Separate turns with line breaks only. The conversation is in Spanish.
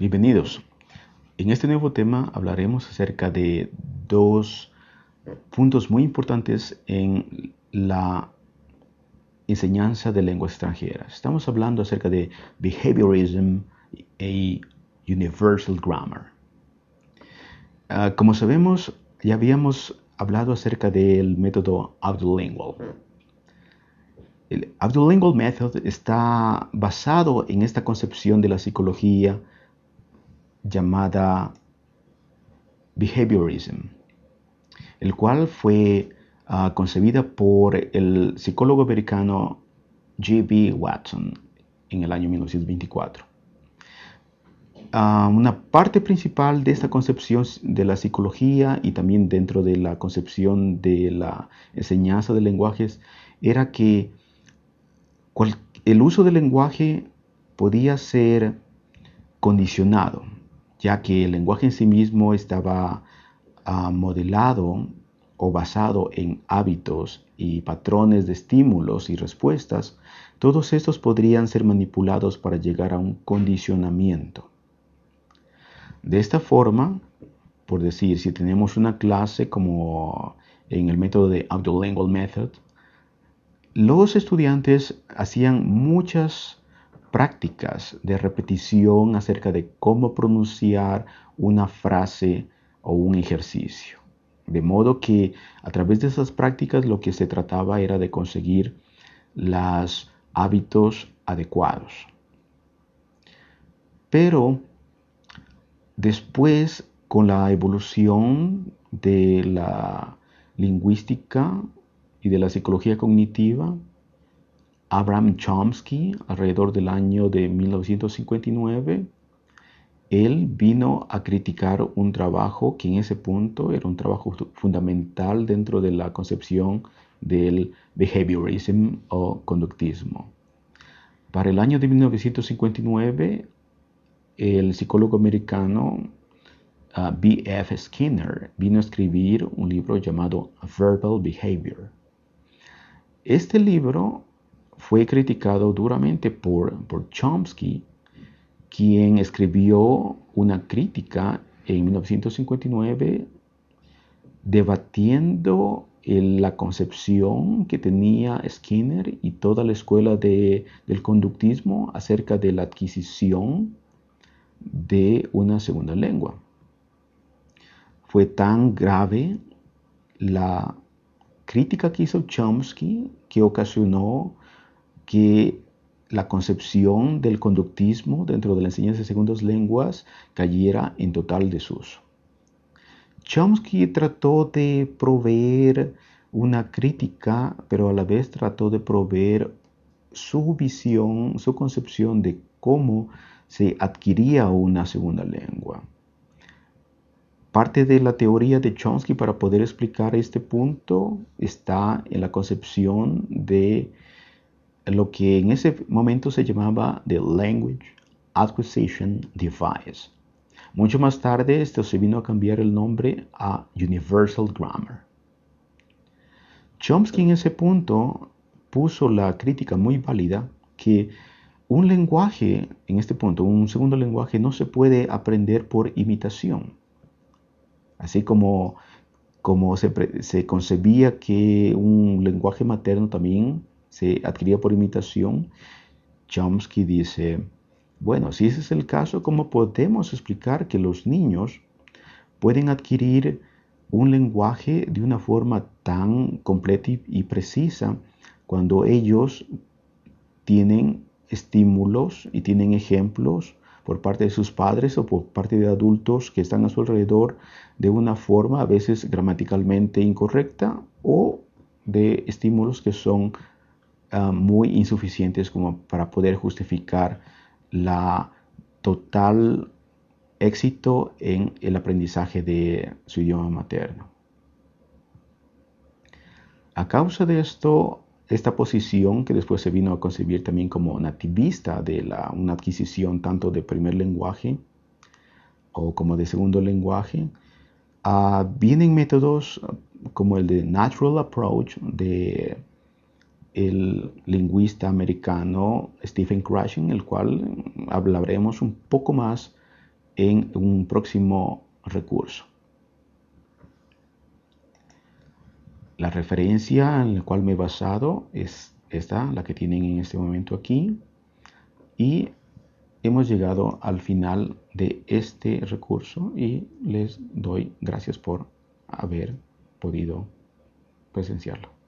Bienvenidos. En este nuevo tema hablaremos acerca de dos puntos muy importantes en la enseñanza de lenguas extranjeras. Estamos hablando acerca de behaviorism y universal grammar. Ah, como sabemos, ya habíamos hablado acerca del método abdullingual. El abdullingual Method está basado en esta concepción de la psicología llamada Behaviorism, el cual fue ah, concebida por el psicólogo americano G.B. Watson en el año 1924. Ah, una parte principal de esta concepción de la psicología y también dentro de la concepción de la enseñanza de lenguajes era que el uso del lenguaje podía ser condicionado ya que el lenguaje en sí mismo estaba ah, modelado o basado en hábitos y patrones de estímulos y respuestas, todos estos podrían ser manipulados para llegar a un condicionamiento. De esta forma, por decir, si tenemos una clase como en el método de lengua Method, los estudiantes hacían muchas prácticas de repetición acerca de cómo pronunciar una frase o un ejercicio. De modo que a través de esas prácticas lo que se trataba era de conseguir los hábitos adecuados. Pero después, con la evolución de la lingüística y de la psicología cognitiva, Abraham Chomsky alrededor del año de 1959. Él vino a criticar un trabajo que en ese punto era un trabajo fundamental dentro de la concepción del behaviorism o conductismo. Para el año de 1959, el psicólogo americano ah, B.F. Skinner vino a escribir un libro llamado Verbal Behavior. Este libro fue criticado duramente por, por Chomsky, quien escribió una crítica en 1959 debatiendo la concepción que tenía Skinner y toda la escuela del conductismo acerca de la adquisición de una segunda lengua. Fue tan grave la crítica que hizo Chomsky que ocasionó que la concepción del conductismo dentro de la enseñanza de segundas lenguas cayera en total desuso. Chomsky trató de proveer una crítica, pero a la vez trató de proveer su visión, su concepción de cómo se adquiría una segunda lengua. Parte de la teoría de Chomsky para poder explicar este punto está en la concepción de lo que en ese momento se llamaba The Language Acquisition Device. Mucho más tarde, esto se vino a cambiar el nombre a Universal Grammar. Chomsky en ese punto puso la crítica muy válida que un lenguaje, en este punto, un segundo lenguaje no se puede aprender por imitación. Así como, como se, se concebía que un lenguaje materno también se adquiría por imitación, Chomsky dice, bueno, si ese es el caso, ¿cómo podemos explicar que los niños pueden adquirir un lenguaje de una forma tan completa y precisa cuando ellos tienen estímulos y tienen ejemplos por parte de sus padres o por parte de adultos que están a su alrededor de una forma a veces gramaticalmente incorrecta o de estímulos que son Ah, muy insuficientes como para poder justificar la total éxito en el aprendizaje de su idioma materno. A causa de esto, esta posición que después se vino a concebir también como nativista de la, una adquisición tanto de primer lenguaje o como de segundo lenguaje, ah, vienen métodos como el de Natural Approach de el lingüista americano Stephen Krashen, el cual hablaremos un poco más en un próximo recurso. La referencia en la cual me he basado es esta, la que tienen en este momento aquí, y hemos llegado al final de este recurso y les doy gracias por haber podido presenciarlo.